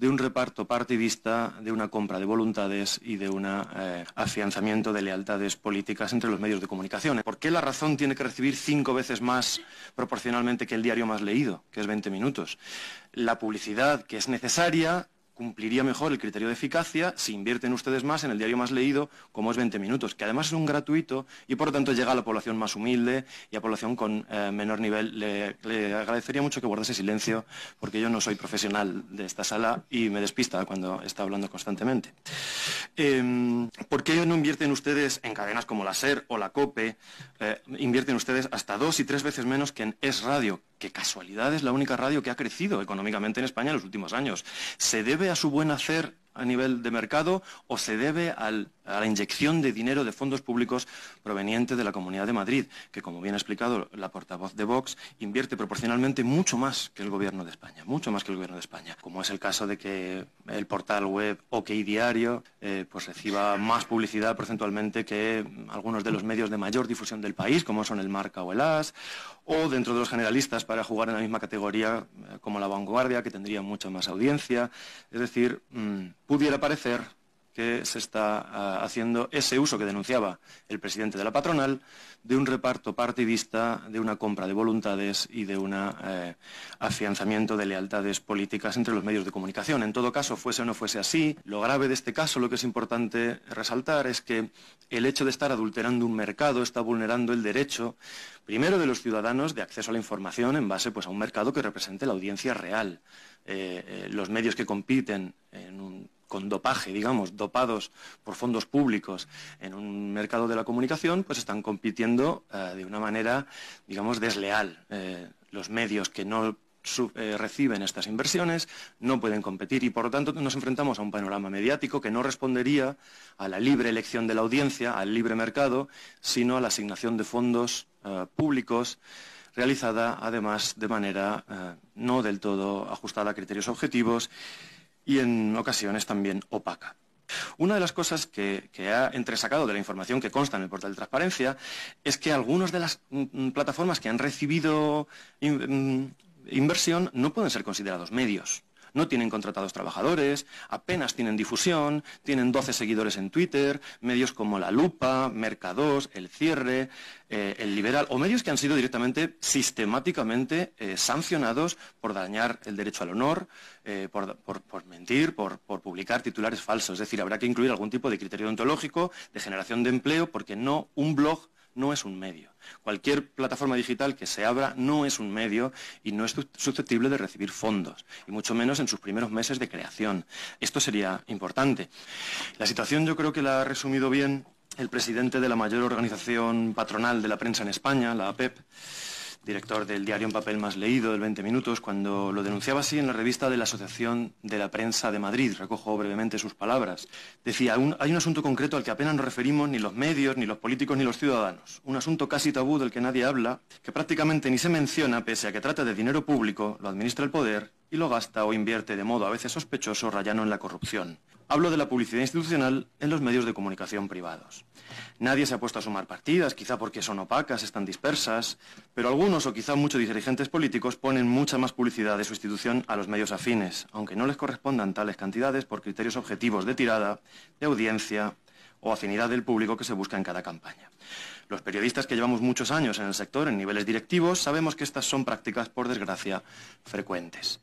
de un reparto partidista, de una compra de voluntades y de un eh, afianzamiento de lealtades políticas entre los medios de comunicación. ¿Por qué la razón tiene que recibir cinco veces más proporcionalmente que el diario más leído, que es 20 minutos? La publicidad, que es necesaria, cumpliría mejor el criterio de eficacia si invierten ustedes más en el diario más leído, como es 20 minutos, que además es un gratuito y por lo tanto llega a la población más humilde y a población con eh, menor nivel. Le, agradecería mucho que guardase silencio, porque yo no soy profesional de esta sala y me despista cuando está hablando constantemente. Em, ¿Por qué no invierten ustedes en cadenas como la SER o la COPE? Eh, invierten ustedes hasta dos y tres veces menos que en Es Radio, que casualidad es la única radio que ha crecido económicamente en España en los últimos años. ¿Se debe a su buen hacer a nivel de mercado o se debe al a la inyección de dinero de fondos públicos proveniente de la Comunidad de Madrid, que, como bien ha explicado la portavoz de Vox, invierte proporcionalmente mucho más que el Gobierno de España, mucho más que el Gobierno de España, como es el caso de que el portal web OK Diario eh, pues reciba más publicidad porcentualmente que algunos de los medios de mayor difusión del país, como son el Marca o el As, o dentro de los generalistas para jugar en la misma categoría eh, como la Vanguardia, que tendría mucha más audiencia. Es decir, mm, pudiera parecer se está ah, haciendo ese uso que denunciaba el presidente de la patronal de un reparto partidista, de una compra de voluntades y de un eh, afianzamiento de lealtades políticas entre los medios de comunicación. En todo caso, fuese o no fuese así, lo grave de este caso, lo que es importante resaltar, es que el hecho de estar adulterando un mercado está vulnerando el derecho, primero, de los ciudadanos de acceso a la información en base pues, a un mercado que represente la audiencia real. Eh, eh, los medios que compiten en un con dopaje, digamos, dopados por fondos públicos en un mercado de la comunicación, pues están compitiendo eh, de una manera, digamos, desleal. Eh, los medios que no eh, reciben estas inversiones no pueden competir y por lo tanto nos enfrentamos a un panorama mediático que no respondería a la libre elección de la audiencia, al libre mercado, sino a la asignación de fondos públicos realizada además de manera no del todo ajustada a criterios objetivos y en ocasiones también opaca. Una de las cosas que, ha entresacado de la información que consta en el portal de transparencia es que algunas de las mm, plataformas que han recibido mm, inversión no pueden ser considerados medios no tienen contratados trabajadores, apenas tienen difusión, tienen 12 seguidores en Twitter, medios como La Lupa, Mercados, El Cierre, eh, El Liberal, o medios que han sido directamente sistemáticamente eh, sancionados por dañar el derecho al honor, eh, por, mentir, por, por publicar titulares falsos. Es decir, habrá que incluir algún tipo de criterio ontológico, de generación de empleo, porque no un blog no es un medio. Cualquier plataforma digital que se abra no es un medio y no es susceptible de recibir fondos, y mucho menos en sus primeros meses de creación. Esto sería importante. La situación yo creo que la ha resumido bien el presidente de la mayor organización patronal de la prensa en España, la APEP. E director del diario en papel más leído, del 20 Minutos, cuando lo denunciaba así en la revista de la Asociación de la Prensa de Madrid. Recojo brevemente sus palabras. Decía, hay un asunto concreto al que apenas nos referimos ni los medios, ni los políticos, ni los ciudadanos. Un asunto casi tabú del que nadie habla, que prácticamente ni se menciona, pese a que trata de dinero público, lo administra el poder y lo gasta o invierte de modo a veces sospechoso rayano en la corrupción. Hablo de la publicidad institucional en los medios de comunicación privados. Nadie se ha puesto a sumar partidas, quizá porque son opacas, están dispersas, pero algunos o quizá muchos dirigentes políticos ponen mucha más publicidad de su institución a los medios afines, aunque no les correspondan tales cantidades por criterios objetivos de tirada, de audiencia o afinidad del público que se busca en cada campaña. Los periodistas que llevamos muchos años en el sector, en niveles directivos, sabemos que estas son prácticas, por desgracia, frecuentes.